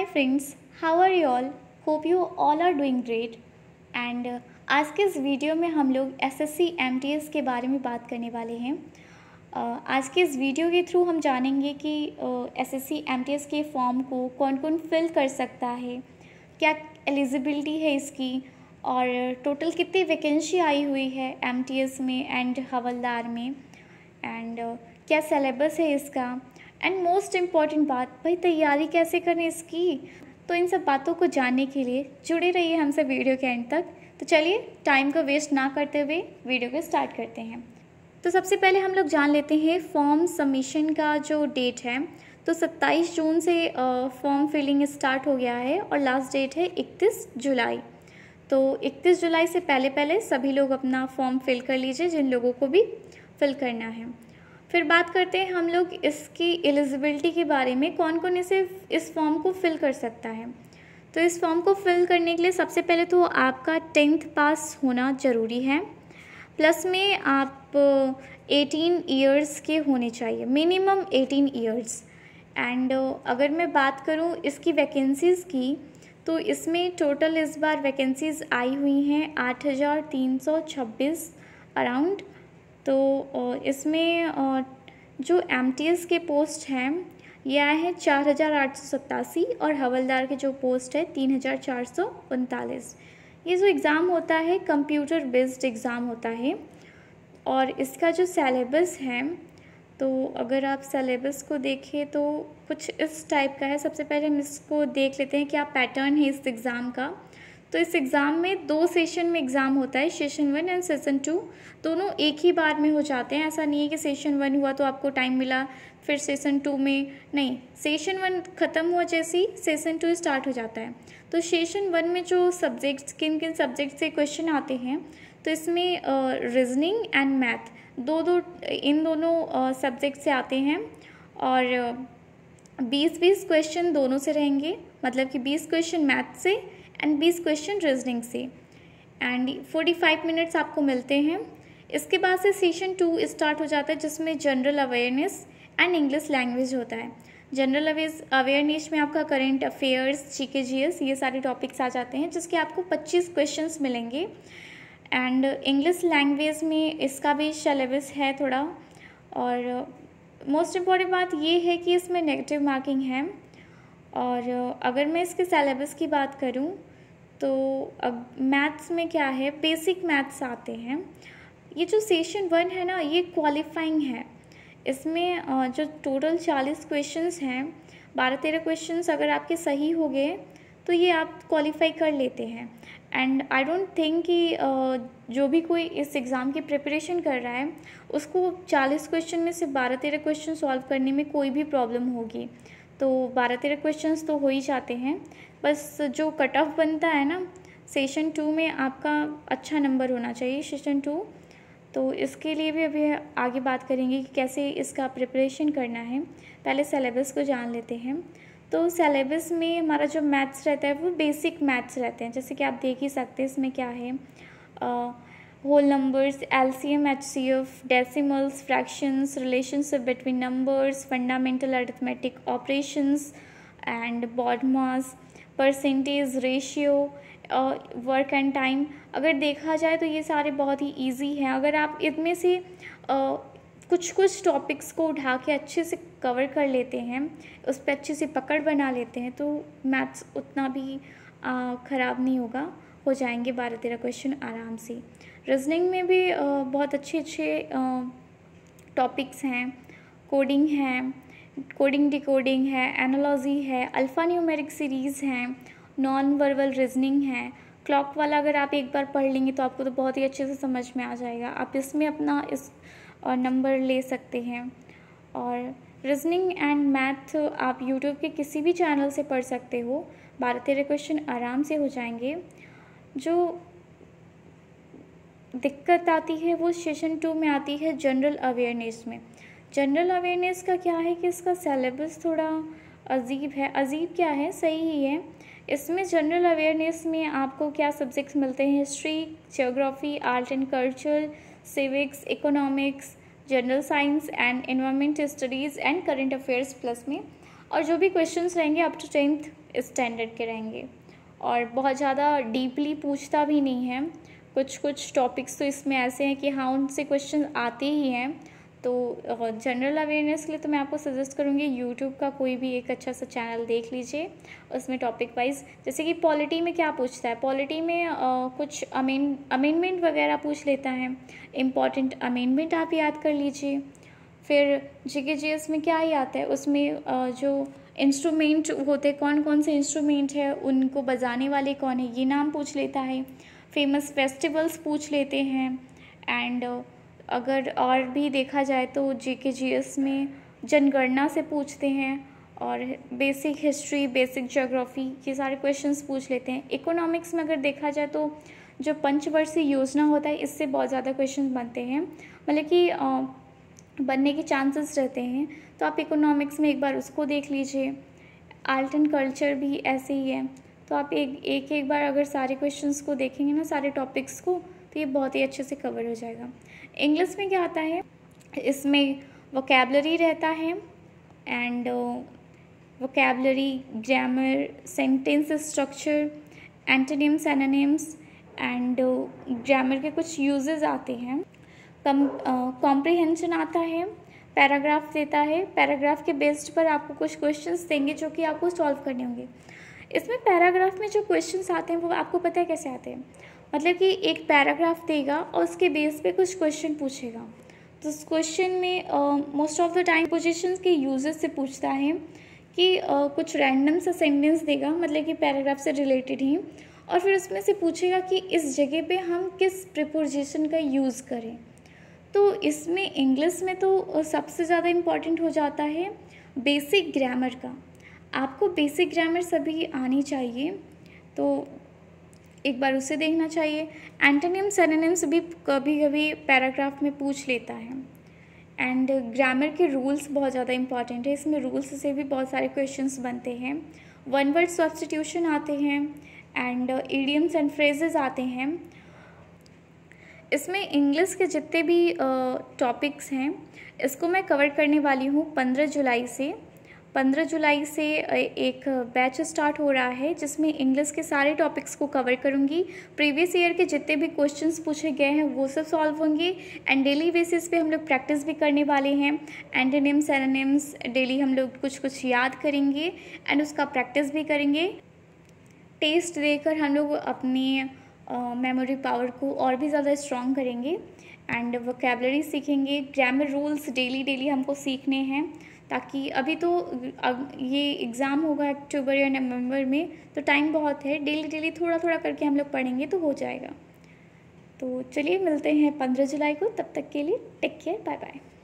hi friends how are you all hope you all are doing great and आज के इस video में हम लोग एसएससी एमटीएस के बारे में बात करने वाले हैं uh, आज के इस वीडियो के थ्रू हम जानेंगे कि एसएससी uh, एमटीएस के फॉर्म को कौन कौन फिल कर सकता है क्या एलिजिबिलिटी है इसकी और टोटल uh, कितनी वैकेंसी आई हुई है एस में एंड हवलदार में एंड uh, क्या सलेबस है इसका एंड मोस्ट इम्पॉर्टेंट बात भाई तैयारी कैसे करें इसकी तो इन सब बातों को जानने के लिए जुड़े रहिए हमसे वीडियो के एंड तक तो चलिए टाइम को वेस्ट ना करते हुए वीडियो को स्टार्ट करते हैं तो सबसे पहले हम लोग जान लेते हैं फॉर्म सबमिशन का जो डेट है तो 27 जून से फॉर्म फिलिंग स्टार्ट हो गया है और लास्ट डेट है 31 जुलाई तो 31 जुलाई से पहले पहले सभी लोग अपना फॉर्म फिल कर लीजिए जिन लोगों को भी फिल करना है फिर बात करते हैं हम लोग इसकी एलिजिबिलिटी के बारे में कौन कौन इसे इस फॉर्म को फिल कर सकता है तो इस फॉर्म को फिल करने के लिए सबसे पहले तो आपका टेंथ पास होना ज़रूरी है प्लस में आप एटीन ईयर्स के होने चाहिए मिनिमम एटीन ईयर्स एंड अगर मैं बात करूँ इसकी वैकेंसीज़ की तो इसमें टोटल इस बार वैकेंसीज़ आई हुई हैं आठ हज़ार तीन सौ छब्बीस अराउंड तो इसमें जो एम के पोस्ट हैं ये आए हैं चार हज़ार आठ सौ सत्तासी और हवलदार के जो पोस्ट है तीन हज़ार चार सौ उनतालीस ये जो एग्ज़ाम होता है कंप्यूटर बेस्ड एग्ज़ाम होता है और इसका जो सेलेबस है तो अगर आप सेलेबस को देखें तो कुछ इस टाइप का है सबसे पहले हम इसको देख लेते हैं क्या पैटर्न है इस एग्ज़ाम का तो इस एग्ज़ाम में दो सेशन में एग्ज़ाम होता है session one and session two दोनों एक ही बार में हो जाते हैं ऐसा नहीं है कि सेशन वन हुआ तो आपको टाइम मिला फिर सेशन टू में नहीं सेशन वन ख़त्म हुआ जैसे ही सेशन टू स्टार्ट हो जाता है तो सेशन वन में जो सब्जेक्ट्स किन किन सब्जेक्ट से क्वेश्चन आते हैं तो इसमें रीजनिंग एंड मैथ दो दो इन दोनों सब्जेक्ट से आते हैं और बीस बीस क्वेश्चन दोनों से रहेंगे मतलब कि बीस क्वेश्चन मैथ से एंड बीस क्वेश्चन रीजनिंग से एंड फोर्टी फाइव मिनट्स आपको मिलते हैं इसके बाद से सेशन टू स्टार्ट हो जाता है जिसमें general awareness and English language होता है जनरल अवेयरनेस में आपका करेंट अफेयर्स जी के जी एस ये सारे टॉपिक्स आ जाते हैं जिसके आपको पच्चीस क्वेश्चन मिलेंगे एंड इंग्लिश लैंग्वेज में इसका भी सलेबस है थोड़ा और मोस्ट इम्पॉर्टेंट बात ये है कि इसमें नेगेटिव मार्किंग है और अगर मैं इसके सेलेबस की बात करूँ तो अब मैथ्स में क्या है बेसिक मैथ्स आते हैं ये जो सेशन वन है ना ये क्वालिफाइंग है इसमें जो टोटल चालीस क्वेश्चंस हैं बारह तेरह क्वेश्चंस अगर आपके सही हो गए तो ये आप क्वालिफाई कर लेते हैं एंड आई डोंट थिंक कि जो भी कोई इस एग्ज़ाम की प्रिपरेशन कर रहा है उसको चालीस क्वेश्चन में से बारह तेरह क्वेश्चन सॉल्व करने में कोई भी प्रॉब्लम होगी तो बारह तेरह क्वेश्चन तो हो ही जाते हैं बस जो कट ऑफ बनता है ना सेशन टू में आपका अच्छा नंबर होना चाहिए सेशन टू तो इसके लिए भी अभी आगे बात करेंगे कि कैसे इसका प्रिपरेशन करना है पहले सेलेबस को जान लेते हैं तो सेलेबस में हमारा जो मैथ्स रहता है वो बेसिक मैथ्स रहते हैं जैसे कि आप देख ही सकते हैं इसमें क्या है आ, whole numbers L C M H C F decimals fractions relationship between numbers fundamental arithmetic operations and BODMAS percentage ratio work and time अगर देखा जाए तो ये सारे बहुत ही ईजी हैं अगर आप इनमें से कुछ कुछ टॉपिक्स को उठा के अच्छे से कवर कर लेते हैं उस पर अच्छे से पकड़ बना लेते हैं तो मैथ्स उतना भी ख़राब नहीं होगा हो जाएंगे बारह तेरह क्वेश्चन आराम से रीजनिंग में भी बहुत अच्छे अच्छे टॉपिक्स हैं कोडिंग है कोडिंग डिकोडिंग है एनालॉजी है अल्फ़ा न्यूमेरिक सीरीज़ हैं नॉन वर्बल रीजनिंग है क्लॉक वाला अगर आप एक बार पढ़ लेंगे तो आपको तो बहुत ही अच्छे से समझ में आ जाएगा आप इसमें अपना इस और नंबर ले सकते हैं और रीजनिंग एंड मैथ आप यूट्यूब के किसी भी चैनल से पढ़ सकते हो बारह तेरह क्वेश्चन आराम से हो जाएंगे जो दिक्कत आती है वो सेशन टू में आती है जनरल अवेयरनेस में जनरल अवेयरनेस का क्या है कि इसका सेलेबस थोड़ा अजीब है अजीब क्या है सही ही है इसमें जनरल अवेयरनेस में आपको क्या सब्जेक्ट्स मिलते हैं history geography art and culture civics economics general science and environment studies and current affairs plus में और जो भी क्वेश्चंस रहेंगे अप टू टेंथ स्टैंडर्ड के रहेंगे और बहुत ज़्यादा डीपली पूछता भी नहीं है कुछ कुछ टॉपिक्स तो इसमें ऐसे हैं कि हाँ उनसे क्वेश्चन आते ही हैं तो जनरल अवेयरनेस के लिए तो मैं आपको सजेस्ट करूँगी यूट्यूब का कोई भी एक अच्छा सा चैनल देख लीजिए उसमें टॉपिक वाइज जैसे कि पॉलिटी में क्या पूछता है पॉलिटी में आ, कुछ अमेन अमेनमेंट वगैरह पूछ लेता है इम्पॉर्टेंट अमेनमेंट आप याद कर लीजिए फिर जी के में क्या ही आता है उसमें जो इंस्ट्रूमेंट होते कौन कौन से इंस्ट्रूमेंट है उनको बजाने वाले कौन है ये नाम पूछ लेता है फेमस फेस्टिवल्स पूछ लेते हैं एंड अगर और भी देखा जाए तो जी के जी एस में जनगणना से पूछते हैं और बेसिक हिस्ट्री बेसिक जोग्राफ़ी ये सारे क्वेश्चंस पूछ लेते हैं इकोनॉमिक्स में अगर देखा जाए तो जो पंचवर्षीय योजना होता है इससे बहुत ज़्यादा क्वेश्चन बनते हैं मतलब कि बनने के चांसेस रहते हैं तो आप इकोनॉमिक्स में एक बार उसको देख लीजिए आर्ट एंड कल्चर भी ऐसे ही है तो आप एक एक एक बार अगर सारे क्वेश्चंस को देखेंगे ना सारे टॉपिक्स को तो ये बहुत ही अच्छे से कवर हो जाएगा इंग्लिश में क्या आता है इसमें वोकेबलरी रहता है and vocabulary grammar sentence structure antonyms anonyms and grammar के कुछ यूजेज आते हैं कम कॉम्प्रिहेंशन आता है पैराग्राफ देता है पैराग्राफ के बेस्ड पर आपको कुछ क्वेश्चंस देंगे जो कि आपको सॉल्व करने होंगे इसमें पैराग्राफ में जो क्वेश्चंस आते हैं वो आपको पता है कैसे आते हैं मतलब कि एक पैराग्राफ देगा और उसके बेस पे कुछ क्वेश्चन पूछेगा तो उस क्वेश्चन में most of the time position के यूजर्स से पूछता है कि uh, कुछ रैंडम सा सेंटेंस देगा मतलब कि पैराग्राफ से रिलेटेड ही और फिर उसमें से पूछेगा कि इस जगह पे हम किस प्रिपोजिशन का यूज़ करें तो इसमें इंग्लिश में तो सबसे ज़्यादा इम्पॉर्टेंट हो जाता है बेसिक ग्रामर का आपको बेसिक ग्रामर सभी आनी चाहिए तो एक बार उसे देखना चाहिए एंटोनिम सनोनिम्स भी कभी कभी पैराग्राफ में पूछ लेता है एंड ग्रामर के रूल्स बहुत ज़्यादा इम्पॉर्टेंट है इसमें रूल्स से भी बहुत सारे क्वेश्चंस बनते हैं वन वर्ड सब्सटीट्यूशन आते हैं एंड एडियम्स एंड फ्रेजेज आते हैं इसमें इंग्लिश के जितने भी टॉपिक्स हैं इसको मैं कवर करने वाली हूँ पंद्रह जुलाई से पंद्रह जुलाई से एक बैच स्टार्ट हो रहा है जिसमें इंग्लिश के सारे टॉपिक्स को कवर करूँगी प्रीवियस ईयर के जितने भी क्वेश्चंस पूछे गए हैं वो सब सॉल्व होंगे एंड डेली बेसिस पे हम लोग प्रैक्टिस भी करने वाले हैं एंटेनिम्स एनानिम्स डेली हम लोग कुछ कुछ याद करेंगे एंड उसका प्रैक्टिस भी करेंगे टेस्ट देकर हम लोग अपने मेमोरी पावर को और भी ज़्यादा स्ट्रॉन्ग करेंगे एंड वोकेबलरी सीखेंगे ग्रामर रूल्स डेली डेली हमको सीखने हैं ताकि अभी तो अब ये एग्ज़ाम होगा अक्टूबर या नवंबर में तो टाइम बहुत है डेली डेली थोड़ा थोड़ा करके हम लोग पढ़ेंगे तो हो जाएगा तो चलिए मिलते हैं पंद्रह जुलाई को तब तक के लिए टेक केयर बाय बाय